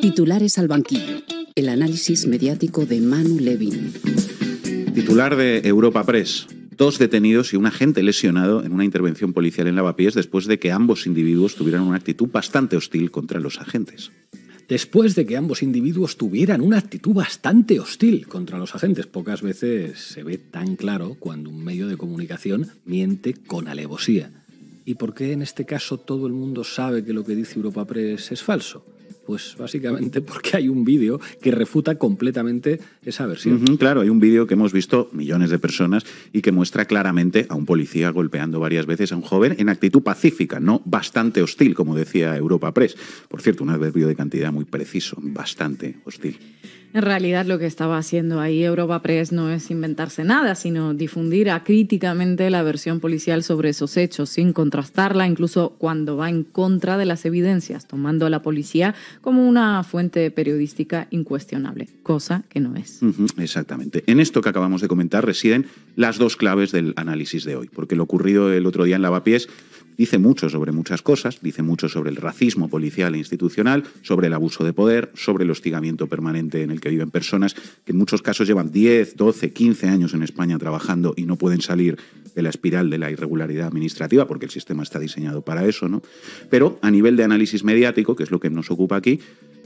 Titulares al banquillo. El análisis mediático de Manu Levin. Titular de Europa Press. Dos detenidos y un agente lesionado en una intervención policial en Lavapiés después de que ambos individuos tuvieran una actitud bastante hostil contra los agentes después de que ambos individuos tuvieran una actitud bastante hostil contra los agentes. Pocas veces se ve tan claro cuando un medio de comunicación miente con alevosía. ¿Y por qué en este caso todo el mundo sabe que lo que dice Europa Press es falso? Pues básicamente porque hay un vídeo que refuta completamente esa versión. claro, hay un vídeo que hemos visto millones de personas y que muestra claramente a un policía golpeando varias veces a un joven en actitud pacífica, no bastante hostil, como decía Europa Press. Por cierto, un adverbio de cantidad muy preciso, bastante hostil. En realidad lo que estaba haciendo ahí Europa Press no es inventarse nada, sino difundir acríticamente la versión policial sobre esos hechos, sin contrastarla, incluso cuando va en contra de las evidencias, tomando a la policía como una fuente periodística incuestionable, cosa que no es. exactamente. En esto que acabamos de comentar residen las dos claves del análisis de hoy, porque lo ocurrido el otro día en Lavapiés dice mucho sobre muchas cosas, dice mucho sobre el racismo policial e institucional, sobre el abuso de poder, sobre el hostigamiento permanente en el que viven personas que en muchos casos llevan 10, 12, 15 años en España trabajando y no pueden salir de la espiral de la irregularidad administrativa porque el sistema está diseñado para eso, ¿no? Pero a nivel de análisis mediático, que es lo que nos ocupa aquí,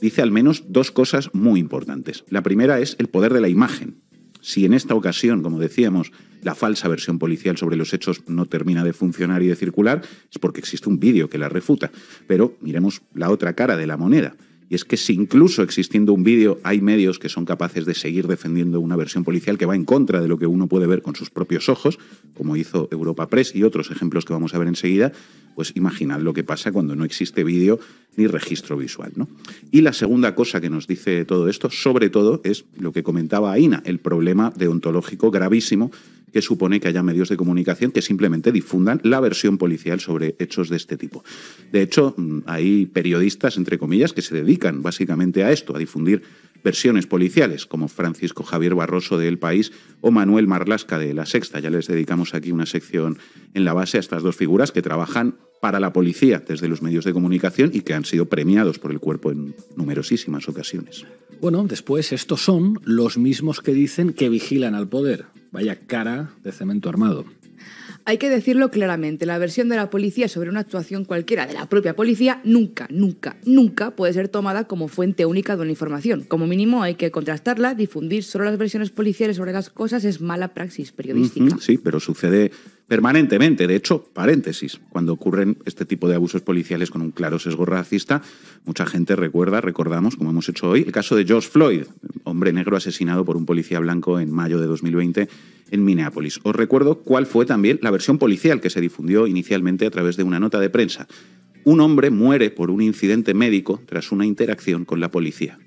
dice al menos dos cosas muy importantes. La primera es el poder de la imagen si en esta ocasión, como decíamos, la falsa versión policial sobre los hechos no termina de funcionar y de circular, es porque existe un vídeo que la refuta. Pero miremos la otra cara de la moneda. Y es que si incluso existiendo un vídeo hay medios que son capaces de seguir defendiendo una versión policial que va en contra de lo que uno puede ver con sus propios ojos, como hizo Europa Press y otros ejemplos que vamos a ver enseguida, pues imaginad lo que pasa cuando no existe vídeo ni registro visual. ¿no? Y la segunda cosa que nos dice todo esto, sobre todo, es lo que comentaba Aina, el problema deontológico gravísimo que supone que haya medios de comunicación que simplemente difundan la versión policial sobre hechos de este tipo. De hecho, mm, hay periodistas, entre comillas, que se dedican básicamente a esto, a difundir versiones policiales, como Francisco Javier Barroso de El País o Manuel Marlasca de La Sexta. Ya les dedicamos aquí una sección en la base a estas dos figuras que trabajan para la policía desde los medios de comunicación y que han sido premiados por el cuerpo en numerosísimas ocasiones. Bueno, después estos son los mismos que dicen que vigilan al poder. Vaya cara de cemento armado. Hay que decirlo claramente, la versión de la policía sobre una actuación cualquiera de la propia policía nunca, nunca, nunca puede ser tomada como fuente única de una información. Como mínimo hay que contrastarla, difundir solo las versiones policiales sobre las cosas es mala praxis periodística. sí, pero sucede permanentemente. De hecho, paréntesis, cuando ocurren este tipo de abusos policiales con un claro sesgo racista, mucha gente recuerda, recordamos, como hemos hecho hoy, el caso de George Floyd, hombre negro asesinado por un policía blanco en mayo de 2020 en Minneapolis. Os recuerdo cuál fue también la versión policial que se difundió inicialmente a través de una nota de prensa. Un hombre muere por un incidente médico tras una interacción con la policía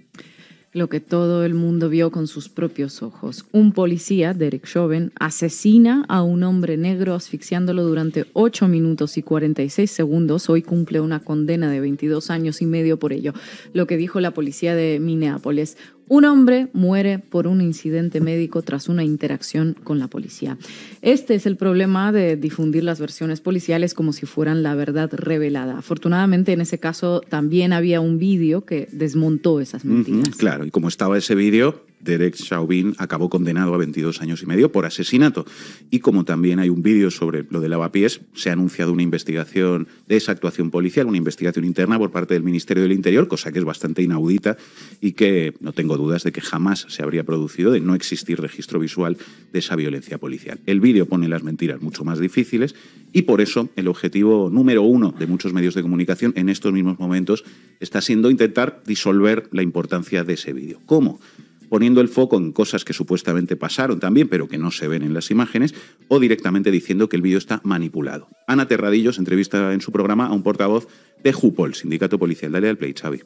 lo que todo el mundo vio con sus propios ojos. Un policía, Derek Chauvin, asesina a un hombre negro asfixiándolo durante 8 minutos y 46 segundos. Hoy cumple una condena de 22 años y medio por ello. Lo que dijo la policía de Minneapolis, un hombre muere por un incidente médico tras una interacción con la policía. Este es el problema de difundir las versiones policiales como si fueran la verdad revelada. Afortunadamente, en ese caso también había un vídeo que desmontó esas mentiras. claro, y como estaba ese vídeo, Derek Chauvin acabó condenado a 22 años y medio por asesinato. Y como también hay un vídeo sobre lo de lavapiés, se ha anunciado una investigación de esa actuación policial, una investigación interna por parte del Ministerio del Interior, cosa que es bastante inaudita y que no tengo dudas de que jamás se habría producido de no existir registro visual de esa violencia policial. El vídeo pone las mentiras mucho más difíciles y por eso el objetivo número uno de muchos medios de comunicación en estos mismos momentos está siendo intentar disolver la importancia de ese vídeo. ¿Cómo? poniendo el foco en cosas que supuestamente pasaron también, pero que no se ven en las imágenes, o directamente diciendo que el vídeo está manipulado. Ana Terradillos entrevista en su programa a un portavoz de Jupol, Sindicato Policial. Dale al play, Xavi.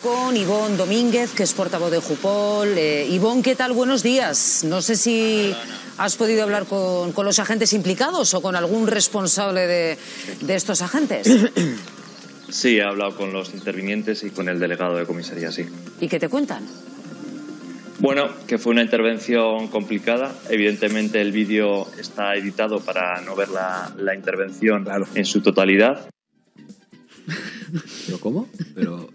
Con Ivón Domínguez, que es portavoz de Jupol. Eh, Ivón, ¿qué tal? Buenos días. No sé si has podido hablar con, los agentes implicados o con algún responsable de, de estos agentes. Sí, he hablado con los intervinientes y con el delegado de comisaría, sí. ¿Y qué te cuentan? Bueno, que fue una intervención complicada. Evidentemente el vídeo está editado para no ver la, intervención en su totalidad. ¿Pero cómo? Pero...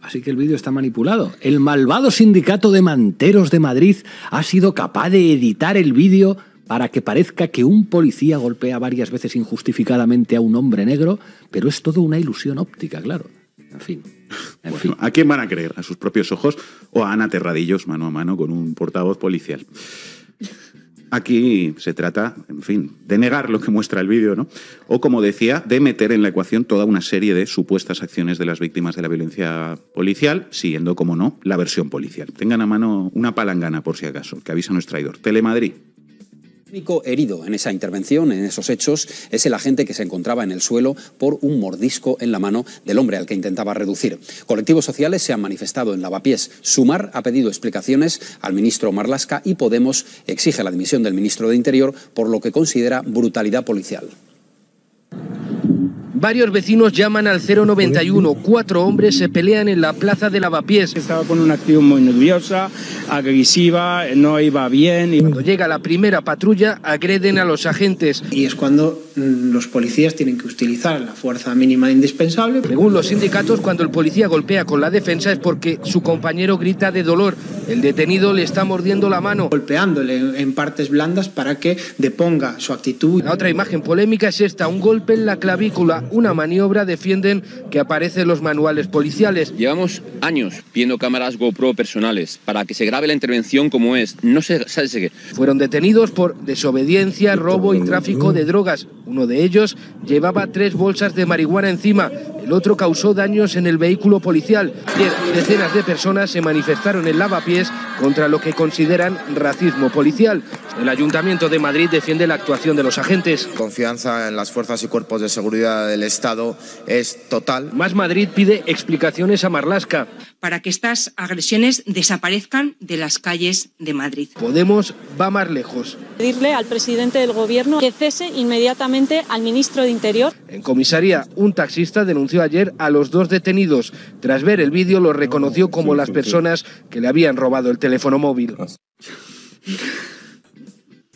Así que el vídeo está manipulado. El malvado sindicato de manteros de Madrid ha sido capaz de editar el vídeo para que parezca que un policía golpea varias veces injustificadamente a un hombre negro, pero es todo una ilusión óptica, claro. En fin, ¿A quién van a creer? ¿A sus propios ojos o a Ana Terradillos mano a mano con un portavoz policial? Aquí se trata, en fin, de negar lo que muestra el vídeo, ¿no? O, como decía, de meter en la ecuación toda una serie de supuestas acciones de las víctimas de la violencia policial, siguiendo, como no, la versión policial. Tengan a mano una palangana, por si acaso, que avisa a nuestro traidor. Telemadrid, único herido en esa intervención, en esos hechos, es el agente que se encontraba en el suelo por un mordisco en la mano del hombre al que intentaba reducir. Colectivos sociales se han manifestado en Lavapiés. Sumar ha pedido explicaciones al ministro Marlasca y Podemos exige la dimisión del ministro de Interior por lo que considera brutalidad policial. Varios vecinos llaman al 091. Cuatro hombres se pelean en la plaza de Lavapiés. Estaba con una actitud muy nerviosa, agresiva, no iba bien. Y... Cuando llega la primera patrulla, agreden a los agentes. Y es cuando los policías tienen que utilizar la fuerza mínima e indispensable. Según los sindicatos, cuando el policía golpea con la defensa es porque su compañero grita de dolor. El detenido le está mordiendo la mano. Golpeándole en partes blandas para que deponga su actitud. La otra imagen polémica es esta, un golpe en la clavícula, una maniobra, defienden que aparecen los manuales policiales. Llevamos años viendo cámaras GoPro personales para que se grabe la intervención como es. No sé, ¿sabes qué? Fueron detenidos por desobediencia, robo y tráfico de drogas uno de ellos llevaba tres bolsas de marihuana encima, el otro causó daños en el vehículo policial. Decenas de personas se manifestaron en Lavapiés contra lo que consideran racismo policial. El Ayuntamiento de Madrid defiende la actuación de los agentes. Confianza en las fuerzas y cuerpos de seguridad del Estado es total. Más Madrid pide explicaciones a Marlasca para que estas agresiones desaparezcan de las calles de Madrid. Podemos va más lejos. Pedirle al presidente del gobierno que cese inmediatamente al ministro de Interior. En comisaría, un taxista denunció ayer a los dos detenidos. Tras ver el vídeo, los reconoció como las personas que le habían robado el teléfono móvil.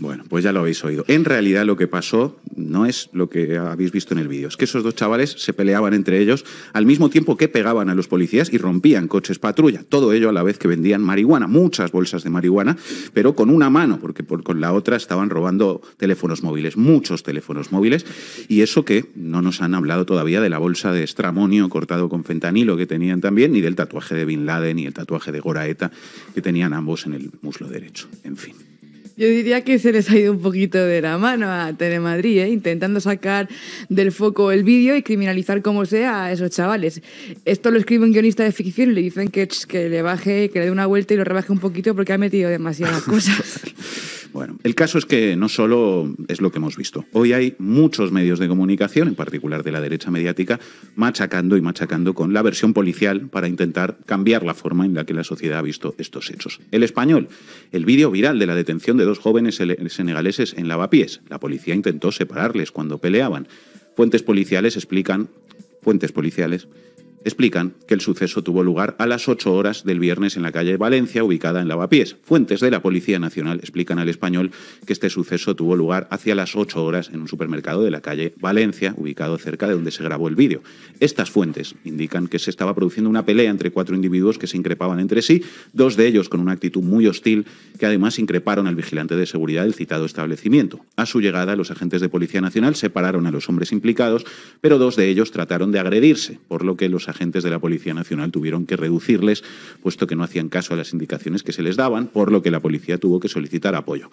Bueno, pues ya lo habéis oído. En realidad lo que pasó no es lo que habéis visto en el vídeo. Es que esos dos chavales se peleaban entre ellos al mismo tiempo que pegaban a los policías y rompían coches patrulla. Todo ello a la vez que vendían marihuana, muchas bolsas de marihuana, pero con una mano, porque con la otra estaban robando teléfonos móviles, muchos teléfonos móviles. Y eso que no nos han hablado todavía de la bolsa de estramonio cortado con fentanilo que tenían también, ni del tatuaje de Bin Laden, ni el tatuaje de Goraeta que tenían ambos en el muslo derecho. En fin. Yo diría que se les ha ido un poquito de la mano a Telemadrid, ¿eh? intentando sacar del foco el vídeo y criminalizar como sea a esos chavales. Esto lo escribe un guionista de ficción y le dicen que, que le baje, que le dé una vuelta y lo rebaje un poquito porque ha metido demasiadas cosas. Bueno, el caso es que no solo es lo que hemos visto. Hoy hay muchos medios de comunicación, en particular de la derecha mediática, machacando y machacando con la versión policial para intentar cambiar la forma en la que la sociedad ha visto estos hechos. El español, el vídeo viral de la detención de dos jóvenes senegaleses en Lavapiés. La policía intentó separarles cuando peleaban. Fuentes policiales explican, fuentes policiales Explican que el suceso tuvo lugar a las 8 horas del viernes en la calle Valencia, ubicada en Lavapiés. Fuentes de la Policía Nacional explican al español que este suceso tuvo lugar hacia las 8 horas en un supermercado de la calle Valencia, ubicado cerca de donde se grabó el vídeo. Estas fuentes indican que se estaba produciendo una pelea entre cuatro individuos que se increpaban entre sí, dos de ellos con una actitud muy hostil, que además increparon al vigilante de seguridad del citado establecimiento. A su llegada, los agentes de Policía Nacional separaron a los hombres implicados, pero dos de ellos trataron de agredirse, por lo que los agentes de la Policía Nacional tuvieron que reducirles, puesto que no hacían caso a las indicaciones que se les daban, por lo que la policía tuvo que solicitar apoyo.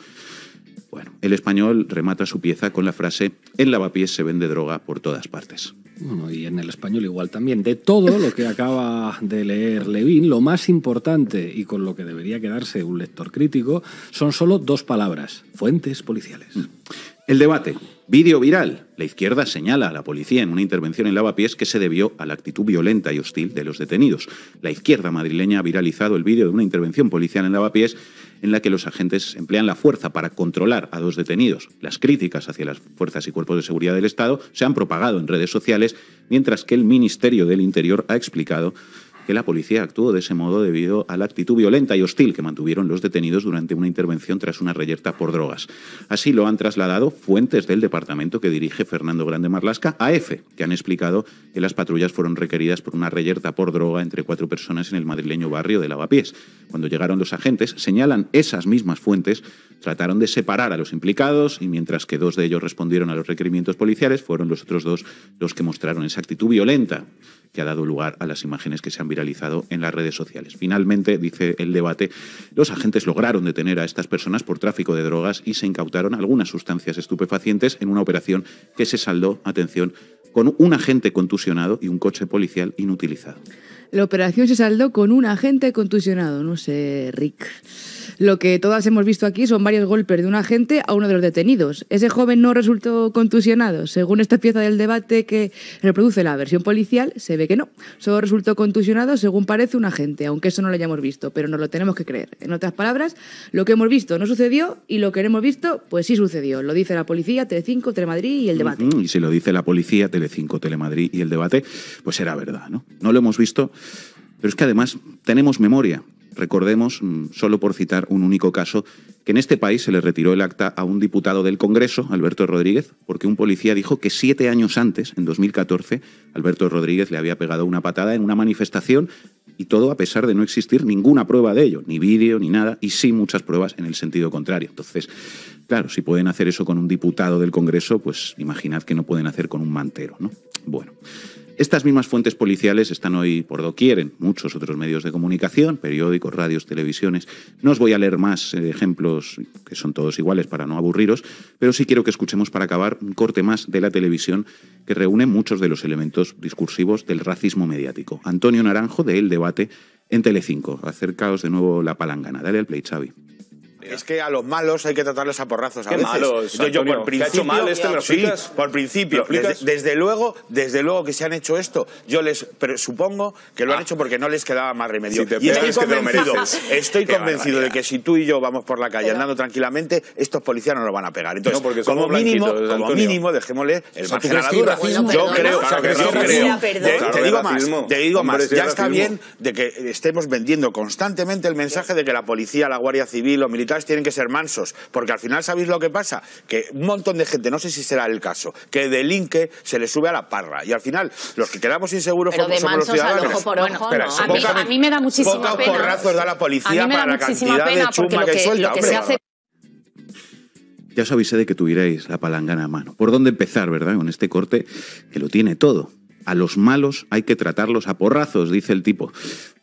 Bueno, el español remata su pieza con la frase, en lavapiés se vende droga por todas partes. Bueno, y en el español igual también. De todo lo que acaba de leer Levín, lo más importante y con lo que debería quedarse un lector crítico son solo dos palabras, fuentes policiales. Mm. El debate. Vídeo viral. La izquierda señala a la policía en una intervención en Lavapiés que se debió a la actitud violenta y hostil de los detenidos. La izquierda madrileña ha viralizado el vídeo de una intervención policial en Lavapiés en la que los agentes emplean la fuerza para controlar a dos detenidos. Las críticas hacia las fuerzas y cuerpos de seguridad del Estado se han propagado en redes sociales, mientras que el Ministerio del Interior ha explicado que la policía actuó de ese modo debido a la actitud violenta y hostil que mantuvieron los detenidos durante una intervención tras una reyerta por drogas. Así lo han trasladado fuentes del departamento que dirige Fernando Grande Marlasca a EFE, que han explicado que las patrullas fueron requeridas por una reyerta por droga entre cuatro personas en el madrileño barrio de Lavapiés. Cuando llegaron los agentes, señalan esas mismas fuentes, trataron de separar a los implicados y mientras que dos de ellos respondieron a los requerimientos policiales, fueron los otros dos los que mostraron esa actitud violenta que ha dado lugar a las imágenes que se han viralizado en las redes sociales. Finalmente, dice el debate, los agentes lograron detener a estas personas por tráfico de drogas y se incautaron algunas sustancias estupefacientes en una operación que se saldó, atención, con un agente contusionado y un coche policial inutilizado. La operación se saldó con un agente contusionado, no sé, Rick. Lo que todas hemos visto aquí son varios golpes de un agente a uno de los detenidos. Ese joven no resultó contusionado. Según esta pieza del debate que reproduce la versión policial, se ve que no. Solo resultó contusionado, según parece, un agente, aunque eso no lo hayamos visto, pero nos lo tenemos que creer. En otras palabras, lo que hemos visto no sucedió y lo que hemos visto, pues sí sucedió. Lo dice la policía, Telecinco, Telemadrid y el debate. Y si lo dice la policía, Telecinco, Telemadrid y el debate, pues será verdad, ¿no? No lo hemos visto, pero es que además tenemos memoria. Recordemos, mm, solo por citar un único caso, que en este país se le retiró el acta a un diputado del Congreso, Alberto Rodríguez, porque un policía dijo que siete años antes, en 2014, Alberto Rodríguez le había pegado una patada en una manifestación y todo a pesar de no existir ninguna prueba de ello, ni vídeo, ni nada, y sí muchas pruebas en el sentido contrario. Entonces, claro, si pueden hacer eso con un diputado del Congreso, pues imaginad que no pueden hacer con un mantero, ¿no? Bueno. Estas mismas fuentes policiales están hoy por doquier en muchos otros medios de comunicación, periódicos, radios, televisiones. No os voy a leer más eh, ejemplos que son todos iguales para no aburriros, pero sí quiero que escuchemos para acabar un corte más de la televisión que reúne muchos de los elementos discursivos del racismo mediático. Antonio Naranjo de El Debate en Telecinco. Acercaos de nuevo la palangana. Dale al play, Xavi es que a los malos hay que tratarles a porrazos. A ¿Qué veces. malos? Yo, por principio, mal por principio. desde, luego, desde luego que se han hecho esto, yo les supongo que lo han ah. hecho porque no les quedaba más remedio. y estoy convencido, estoy convencido de que si tú y yo vamos por la calle andando tranquilamente, estos policías no nos van a pegar. Entonces, como mínimo, mínimo, dejémosle el margen la Yo creo, yo creo. Te digo más, te digo más. Ya está bien de que estemos vendiendo constantemente el mensaje de que la policía, la Guardia Civil, o militares tienen que ser mansos, porque al final sabéis lo que pasa, que un montón de gente, no sé si será el caso, que delinque se le sube a la parra y al final los que quedamos inseguros Pero somos de los ciudadanos. ojo por ojo, a, mí, me da muchísima pena. porrazos da la policía para la cantidad de que, Ya os avisé de que tuvierais la palangana a mano. ¿Por dónde empezar, verdad? Con este corte que lo tiene todo. A los malos hay que tratarlos a porrazos, dice el tipo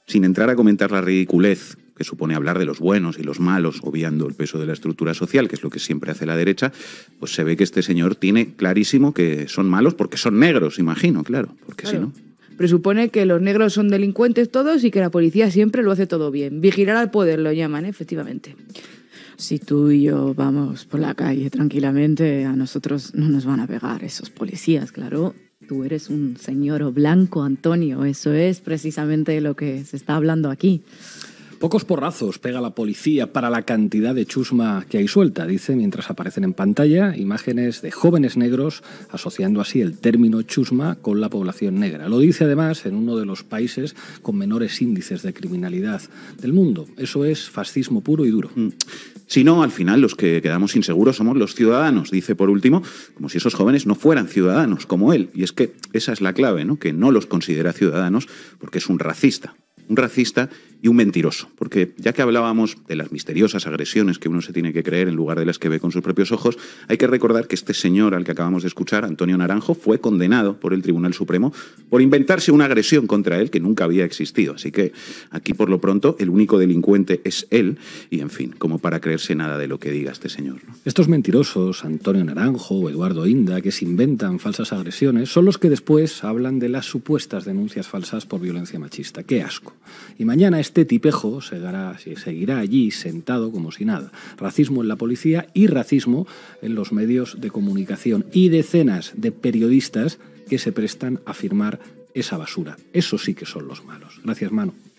sin entrar a comentar la ridiculez que supone hablar de los buenos y los malos, obviando el peso de la estructura social, que es lo que siempre hace la derecha, pues se ve que este señor tiene clarísimo que son malos porque son negros, imagino, claro, porque si no presupone que los negros son delincuentes todos y que la policía siempre lo hace todo bien. Vigilar al poder lo llaman, ¿eh? efectivamente. Si tú y yo vamos por la calle tranquilamente, a nosotros no nos van a pegar esos policías, claro. Tú eres un señor blanco, Antonio. Eso es precisamente lo que se está hablando aquí. Pocos porrazos pega la policía para la cantidad de chusma que hay suelta, dice, mientras aparecen en pantalla imágenes de jóvenes negros asociando así el término chusma con la población negra. Lo dice además en uno de los países con menores índices de criminalidad del mundo. Eso es fascismo puro y duro. Mm. Si no, al final los que quedamos inseguros somos los ciudadanos, dice por último, como si esos jóvenes no fueran ciudadanos como él. Y es que esa es la clave, ¿no? que no los considera ciudadanos porque es un racista un racista y un mentiroso. Porque ya que hablábamos de las misteriosas agresiones que uno se tiene que creer en lugar de las que ve con sus propios ojos, hay que recordar que este señor al que acabamos de escuchar, Antonio Naranjo, fue condenado por el Tribunal Supremo por inventarse una agresión contra él que nunca había existido. Así que aquí, por lo pronto, el único delincuente es él. Y, en fin, como para creerse nada de lo que diga este señor. Estos mentirosos, Antonio Naranjo o Eduardo Inda, que se inventan falsas agresiones, son los que después hablan de las supuestas denuncias falsas por violencia machista. ¡Qué asco! Y mañana este tipejo seguirá, allí sentado como si nada. Racismo en la policía y racismo en los medios de comunicación y decenas de periodistas que se prestan a firmar esa basura. Eso sí que son los malos. Gracias, mano.